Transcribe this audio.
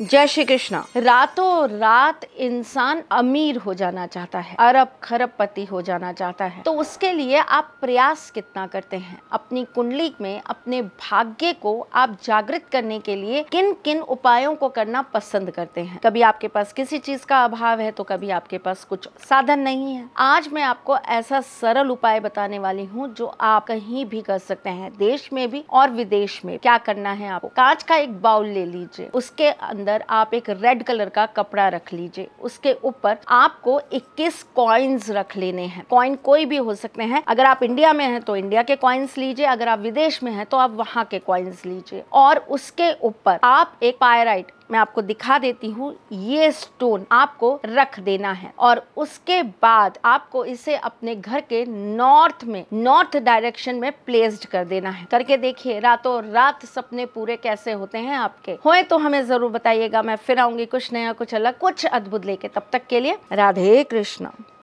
जय श्री कृष्णा रातों रात इंसान अमीर हो जाना चाहता है अरब खरब पति हो जाना चाहता है तो उसके लिए आप प्रयास कितना करते हैं अपनी कुंडली में अपने भाग्य को आप जागृत करने के लिए किन किन उपायों को करना पसंद करते हैं कभी आपके पास किसी चीज का अभाव है तो कभी आपके पास कुछ साधन नहीं है आज मैं आपको ऐसा सरल उपाय बताने वाली हूँ जो आप कहीं भी कर सकते हैं देश में भी और विदेश में क्या करना है आपको कांच का एक बाउल ले लीजिए उसके अंदर अंदर आप एक रेड कलर का कपड़ा रख लीजिए उसके ऊपर आपको 21 कॉइन्स रख लेने हैं कॉइन कोई भी हो सकते हैं अगर आप इंडिया में हैं तो इंडिया के कॉइन्स लीजिए अगर आप विदेश में हैं तो आप वहां के कॉइन्स लीजिए और उसके ऊपर आप एक पायराइट मैं आपको दिखा देती हूँ ये स्टोन आपको रख देना है और उसके बाद आपको इसे अपने घर के नॉर्थ में नॉर्थ डायरेक्शन में प्लेस्ड कर देना है करके देखिए रातों रात सपने पूरे कैसे होते हैं आपके होए तो हमें जरूर बताइएगा मैं फिर आऊंगी कुछ नया कुछ अलग कुछ अद्भुत लेके तब तक के लिए राधे कृष्ण